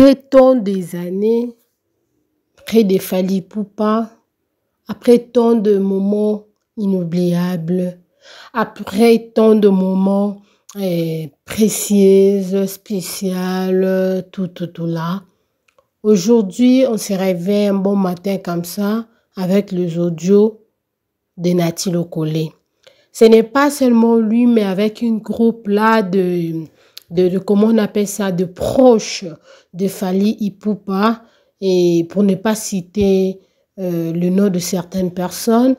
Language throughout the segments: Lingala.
Après tant des années, près des Fali Poupa, après tant de moments inoubliables, après tant de moments eh, précieux, spéciaux, tout, tout, tout là. Aujourd'hui, on se réveille un bon matin comme ça avec les audios de au Collet. Ce n'est pas seulement lui, mais avec une groupe là de de, comment on appelle ça, de proche de Fali Ipupa, et pour ne pas citer euh, le nom de certaines personnes,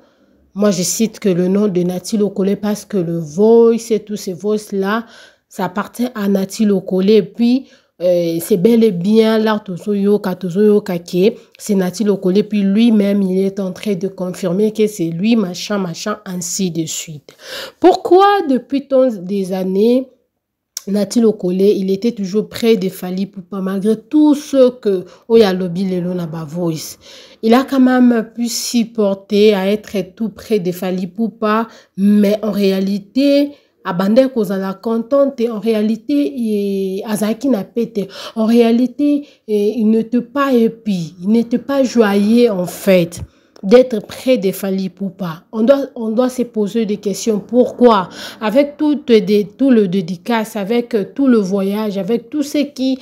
moi je cite que le nom de Nati Lokole parce que le voice et tous ces voices-là, ça appartient à Nati Lokole. puis, euh, c'est bel et bien là, Kake, c'est Nati Lokole. Puis lui-même, il est en train de confirmer que c'est lui, machin, machin, ainsi de suite. Pourquoi depuis tant des années, Natil Okole, il était toujours près de Fali Poupa, malgré tout ce que Oyalobi Lelo Naba voice. Il a quand même pu s'y porter à être tout près de Fali Poupa, mais en réalité, Abander kozala contente en réalité eh, Azaki na en réalité eh, il n'était pas épi il n'était pas joyeux en fait d'être près de Fali ou On doit, on doit se poser des questions. Pourquoi Avec tout, des, tout le dédicace, avec euh, tout le voyage, avec tout ce, qui,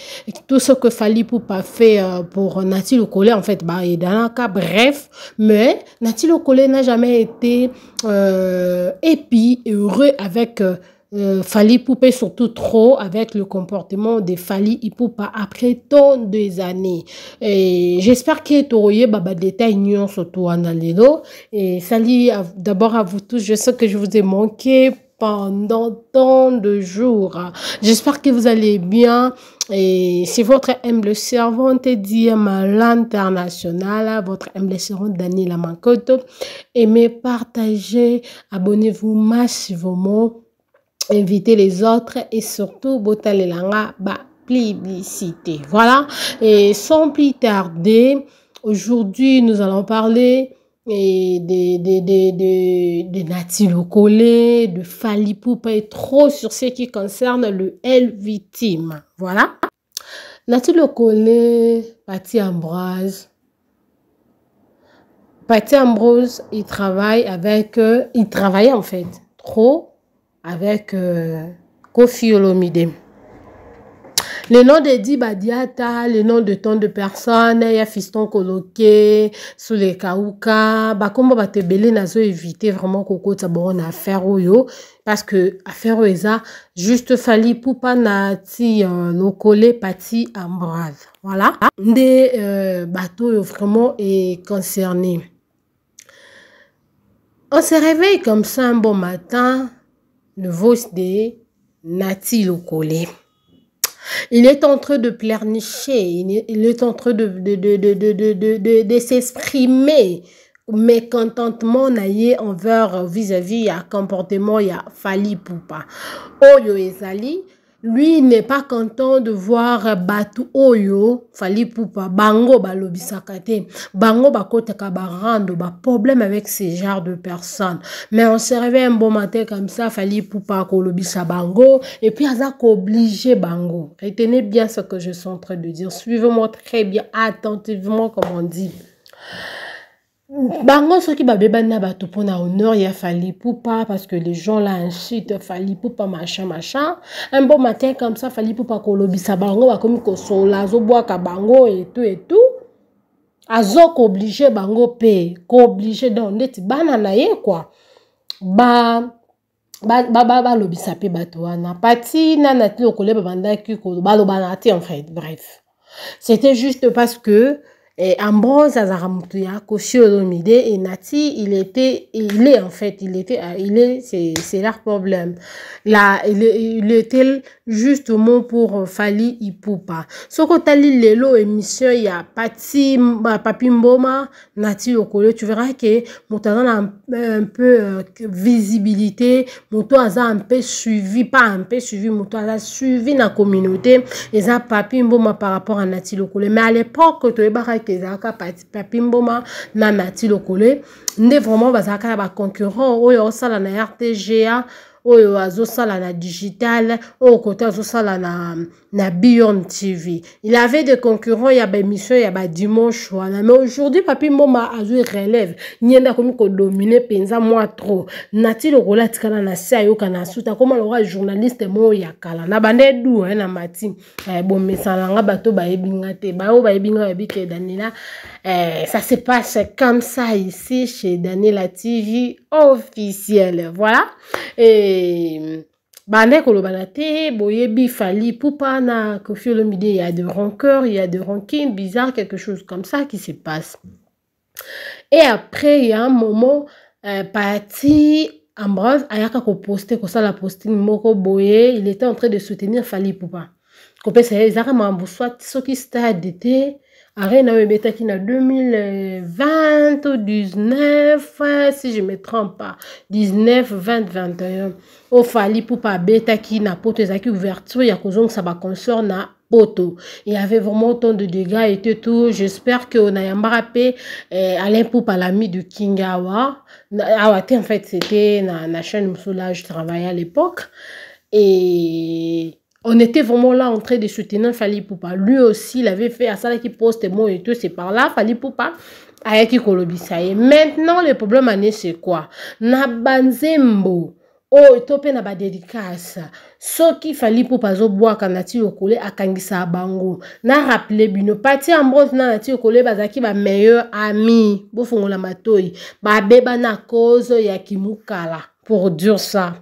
tout ce que Fali Poupa fait euh, pour Nathalie Collet, en fait, bah, est dans le cas, bref, mais Nathalie Collet n'a jamais été euh, épi et heureux avec... Euh, euh, Fali Poupé surtout trop avec le comportement de Fali Ipoupa après tant de années. Et j'espère que Toroye Baba détail surtout en allélo. Et salut d'abord à vous tous. Je sais que je vous ai manqué pendant tant de jours. J'espère que vous allez bien. Et si votre humble servante dire mal l'international, votre humble servante Daniela Mankoto. Aimez, partagez, abonnez-vous massivement inviter les autres et surtout Langa, ba publicité. Voilà, et sans plus tarder, aujourd'hui nous allons parler de eh, des, des, de de de Fali et trop sur ce qui concerne le L victime. Voilà. Nati Lokole, Patti Ambrose. Patti Ambrose, il travaille avec, euh, il travaille en fait trop avec euh, Kofi Olomide. Le nom de Dibadiata, le nom de tant de personnes, il y a Fiston Koloke, sous les Kauka, bah, comment bah, te belé, nazo éviter vraiment Koko Tabon affaire Oyo, parce que affaire Oeza, juste fali pour pas nati, euh, no collé, pati, ambrave. Voilà. Des, euh, bateaux vraiment est concerné. On se réveille comme ça un bon matin, le Vosdé Nati Lokole. Il est en train de pleurnicher, il est en train de, de, de, de s'exprimer mécontentement naye envers vis-à-vis ya comportement ya fali pupa oyo ezali lui n'est pas content de voir Batu oyo fali poupa, bango Balobi te bango Kabarando, ba problème avec ces genres de personnes mais on se réveille un bon matin comme ça fali Poupa Kolobi bango et puis aza obligé, bango retenez bien ce que je suis en train de dire suivez-moi très bien attentivement comme on dit bango soki babebani na bato mpona honor ya fali pupa parce que les gens la insulte fali pupa machin machin un bon matin comme ça fali pupa akolobisa bango bakomi kosola azobwaka bango etu etu azokoblige bango mpe kooblige donc ndeti bana na ye kua ba balobisa mpe bato wana pati nana ti lokolo ye babandaki baloba na te en fait bref c'était juste parce que Et eh, Ambrose Azaramutuya Koshiolomide et Nati, il était, il est en fait, il était, euh, il est, c'est leur problème. Là, il, il était justement pour euh, Fali Ipupa. Sokotali Lelo émission, il y a Pati, Papi Mboma, Nati Okolo, tu verras que Moutazan a un peu euh, visibilité, Moutazan a un peu suivi, pas un peu suivi, Moutazan a suivi dans la communauté, et ça Papi Mboma par rapport à Nati Okolo. Mais à l'époque, tu es marque ezalaka papimboma na nati lokolo nde vraiment bazalaka ya baconcurrent oyo osala na rtga oyo azosala na digital oyo kote azosala na, na beyond tv il avait des concurrents ya baémission ya badimanche wana mais aujourd'hui papi mboma azwi relève nyenda akomi kodomine mpenza mwa trop nati lokola atikala na se ayokana suta akoma lokola journaliste moko ya kala na banda edu eh, na mati eh, bomesana nga bato bayebi nga te baoyo bayebi nga bayebi ke danila Euh, ça se passe comme ça ici chez Daniela TV officielle. Voilà. Et bande kolobana te boyebi fali pupa na kofi olomide il y a de rancœur il y a de rancune bizarre quelque chose comme ça qui se passe et après il y a un moment euh, parti ambrose ayaka koposte kosala posting moko boye il était en train de soutenir fali pupa kopesa ye ezaka makambo soit soki stade te arena oyo ebetaki na 2020 to 19 si je me trompe pas 19 20 21 oyo fali pupa abetaki na poto ezalaki ouverture ya kozongisa baconsort na poto il y avait vraiment autant de dégâts et tout j'espère que nayambaka mpe eh, alain pupa l'ami de king awa awa te en fait c'était na, na chaîne mosula je travaillais à l'époque et on était vraiment là en train de soutenir Fali Poupa. Lui aussi, il avait fait à ça qui poste moi, et tout, c'est par là, Fali Poupa. Ayaki Kolobisaye. Maintenant, le problème année, c'est quoi? Nabanzembo. oh to mpe na badédicace soki fali mpo zo au ti à akangisa bango na rappele bino pati ambrose na na ti bazaki ba meilleur ami matoui, matoi beba na kozo ya kimukala pour dire ça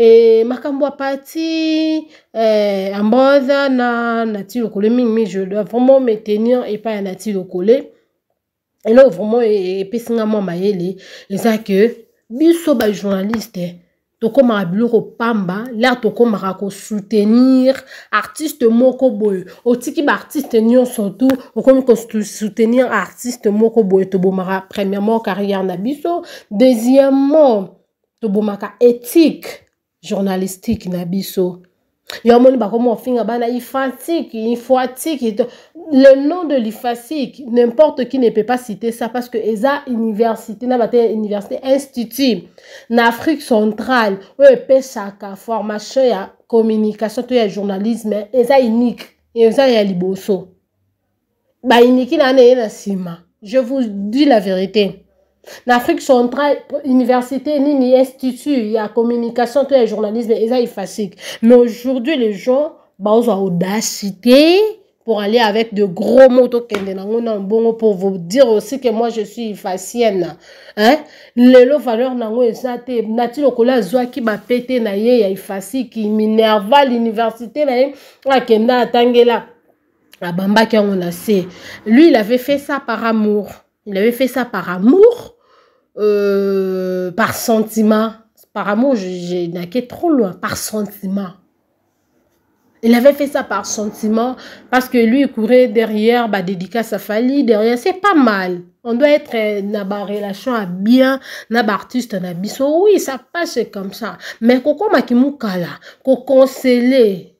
E, makambo apati e, amboza na na ti lokole mingimingi je dois vraiment me tenir epai ya na ti lokole eloko vraiment e, epesi nga mwa mayele eza ke biso bajournaliste tokomaka biloko pamba lere tokomaka kosoutenir artiste moko boye otiki baartiste nyonso tu okomi kosoutenir artiste moko boye tobomaka premièrement carrière na biso deuxièmement tobomaka éthique journalistique na biso yo amoni bakoma ofinga bana infantique infoatique le nom de l'ifacique n'importe qui ne peut pas citer ça parce que eza université na bate université institut na afrique centrale oyo epesaka formation ya communication to ya journalisme eza unique eza ya liboso bainiki na ane ye na nsima je vous dis la vérité l'Afrique centrale université nini institut a communication to ya journalisme a efasique mais aujourd'hui les gens bah, ont audacité pour aller avec de gros mots nango na mbongo pour vous dire aussi que moi je suis facienne hein lelo valeur nango eza te nati lokola azwaki pété na ye ya qui minerva l'université na ye Tangela atangela qui yango na se lui il avait fait ça par amour il avait fait ça par amour euh, par sentiment. Par amour, j'ai naqué trop loin. Par sentiment. Il avait fait ça par sentiment parce que lui, il courait derrière, bah, dédicace à Fali, derrière, c'est pas mal. On doit être euh, dans la relation à bien, dans l'artiste, dans biso. Oui, ça passe comme ça. Mais Koko Makimukala, qu'on conseiller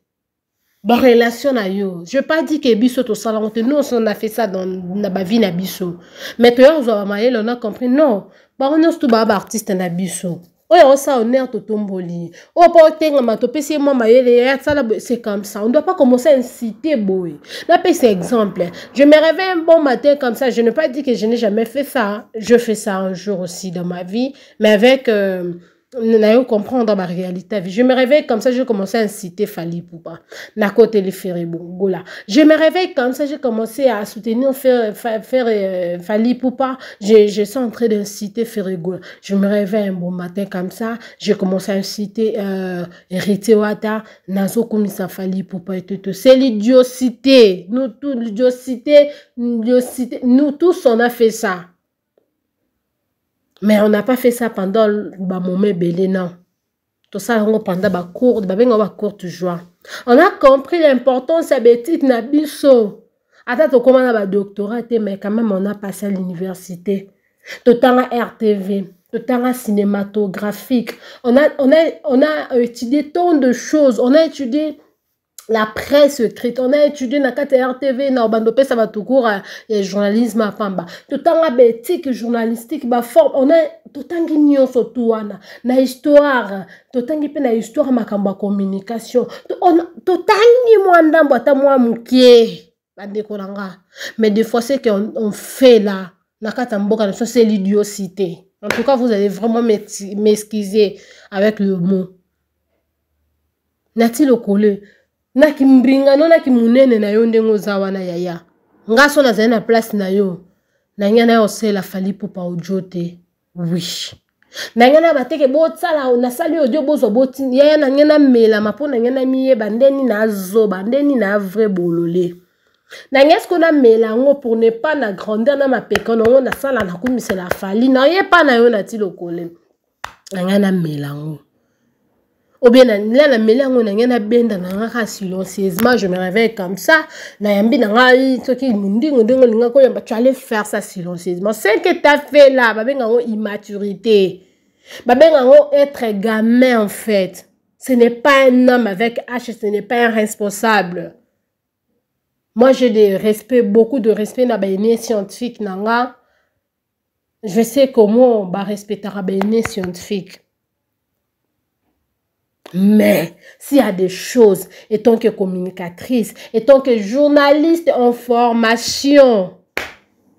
ba relation na yo. Je pas dit que biso to salon, nous on a fait ça dans la vie na biso. Mais toi, on a compris, non. bango nyonso tu artiste baartiste na biso oyo sa honneur totomboli oyo mpo otengama topesi ye mwa mayele ya asala c'est comme ça on doit pas commencer à inciter boye napesi exemple je me réveille un bon matin comme ça je n'ai pas dit que je n'ai jamais fait ça je fais ça un jour aussi dans ma vie mais avec euh, nayo comprendre ma réalité je me réveille comme ça j'ai commencé à inciter Fali Poupa na côté je me réveille comme ça j'ai commencé à soutenir faire faire euh, Fali Poupa je je suis en train d'inciter Poupa. je me réveille un bon matin comme ça j'ai commencé à inciter euh, Ritewata nazo komisa Fali Poupa et tout c'est l'idiocité nous tous l'idiocité l'idiocité nous tous on a fait ça mais on n'a pas fait ça pendant bamoma ebele non tosala yango pendant bacour babengaka bacour de juin on a compris l'importance ya betite na biso ata tokóma na badoctorat te mais quand même on a passé à l'université totanga rtv totanga cinématographique on a, on, a, on a étudié tant de choses on a étudié la presse écrite on a étudié na kati ya rtv na obanda opesa bato cour ya journalisme apamba totanga baéthique journalistique baforme on a totangi nyonso tu wana na histoire totangi mpe na histoire makambo ya communication totangi mwa ndambo ata mwa mokie bandeko na nga mais des fois ce que on, on fait là na kati ya mboka na biso c'est l'idiocité en tout cas vous allez vraiment m'excuser avec le mot nati lokolo na kimbringano na kimunene na yo ndenge oza wana yaya nga so nazali na place na yo nangai na yo osala fali mpo paodio te wi nangai na bateke botala nasali odio bozwa botini yaya nangai namelama mpo nangai namiyeba ndeni nazoba ndeni na vrai bolole nangai eske namela yango pour ne pas na grandeur na mapeka nango nasala nakumisela fali nayeba na yo nati lokole nangai namela yango ou bien là la mélange on a rien à bien dans la silencieusement je me réveille comme ça na yambi na ngai dit mundi ngodongo linga ko yamba tu allais faire ça silencieusement ce que tu as fait là ba ben, immaturité ba benga ngo être gamin en fait ce n'est pas un homme avec H ce n'est pas un responsable moi j'ai des respect beaucoup de respect na ba scientifique nanga je sais comment ba respecter ba scientifique Mais s'il y a des choses, et tant que communicatrice, et tant que journaliste en formation,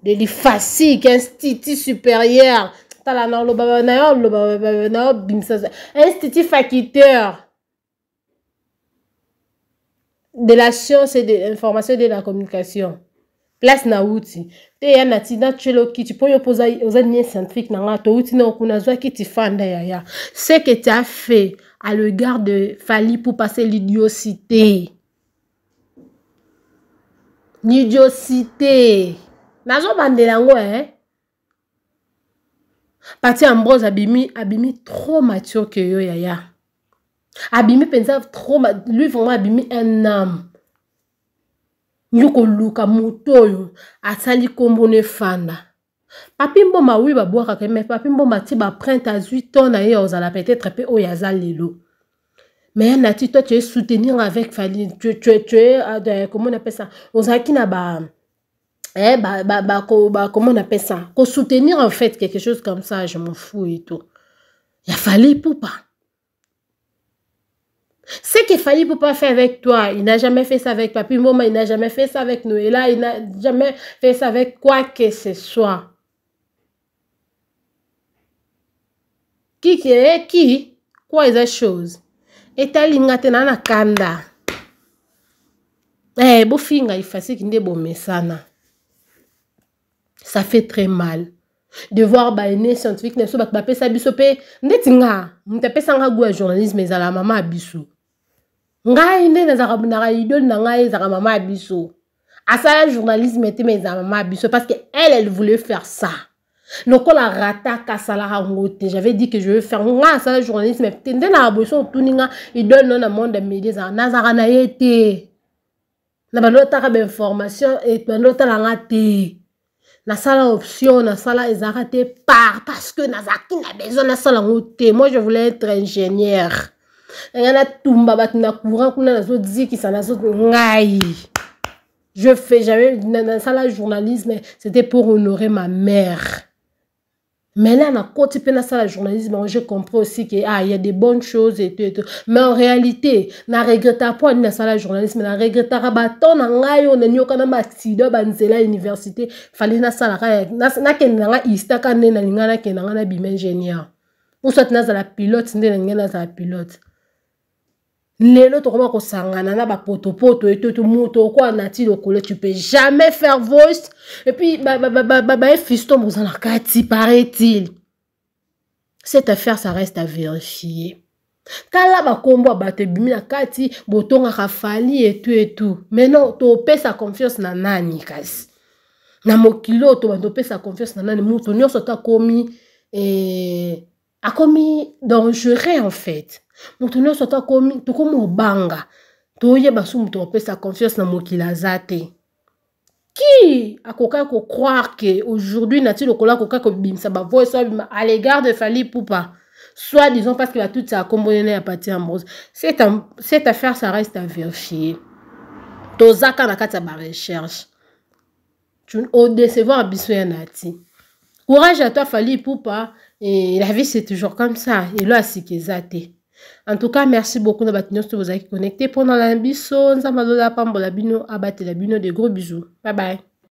de l'IFASIC, Institut supérieur, Institut facultaire de la science et de l'information et de la communication. place na wuti te ya na ti na tyelo kiti mpo yo mpo oza nia scientifique na nga to wuti na okuna azwaki ti fanda yaya ce que ti afe à l'égard de Fali pour passer l'idiocité. L'idiocité. nazobandela yango e pati ambrose abimi abimi trop mature ke yo yaya abimi mpenza trop lui vraiment abimi un âme yo koluka moto oyo asali nkombo na efanda papi mboma wi babwakaka me papi mboma ti baprinte azwi to na ye ozala peut-être mpe oyo oh, aza lelo me ye na ti to toye soutenir avec fali toye komona apesa ozalaki na ba eh, bah, bah, bah, bah, comment on appelle ça Qu'on soutenir en fait quelque chose comme ça, je m'en fous et tout. Il fallait pour pas. Ce qu'il fallait pour pas faire avec toi, il n'a jamais fait ça avec Papi Moma, il n'a jamais fait ça avec Noëlla, il n'a jamais fait ça avec quoi que ce soit. kikereki kuwa eza chose etalinga te na na kanda eh, bofinga efasiki nde bomesana ça fait très mal de voir baene scientifique na biso bato bapesa biso mpe ndeti nga moto apesanga goût ya journalisme ezala mama ya biso ngai nde nazalaka naka idole na ngai ezalaka mama ya biso asala journalisme te me ezala mama ya biso parce que elle elle voulait faire ça lokola rata akasalaka yango te javais dit que je veux faire nga asala journalisme te nde na boye so otuni nga idole no na monde ya media ezalaka nazalaka na ye te na bando otaka bainformation bando otalanga te nasala option nasala ezalaka te par parce que nazalaki na besoin nasala yango te moi je voulais être ingénieur ngai natumba bato na courant kuna nazozikisa nazo ngai je fais jamais nasala journalisme c'était pour honorer ma mère maintenant nakoti mpe nasala journalisme yango je comprends aussi ke ah y a des bonnes choses et tout et tout mais en réalité naregretaka mpo anini nasala journalisme naregretaka batemp na ngai oyo naniokana baaccident banzela ya université fali nasalaka nakende nanga ista ka nde nalinga nakende nanga nabima ingénieur oswati nazala pilote nde nalinga nazala pilote lelo tokoma kosangana na bapotopoto eto tokoa na ti lokolo tu peux jamais faire voice et puis baefisto moza na kati paraît-il cette affaire ça reste à vérifier tala bakombo ya bato ebimi na kati botongaka fali etu etu maintenant topesa confiance na nani kasi na mokili oyo tobanda opesa confiance na nani moto nyonso to akomi eh, akomi dangereux en fait moto nyonso atakomi tokomi obanga toyeba su moto apesa confiance na mokili aza te ki akokaki kocroire ke aujourd'hui na ti lokola akokaki kobimisa bavoye so abima a l'égard de fali pupa soit disons parce que batuti akombonene ya pati ambrose cette, cette affaire ça reste à vérifier toza kaka na kati ya barecherche odecevoir biso ya na ti courage ya toi fali pupa et la vie c'est toujours comme ça elo asika eza te en tout cas merci beaucoup na bato nyonso bozalaki connecté mpona na biso nzambe azolala pambola bino abatela bino de gros bisous bye bye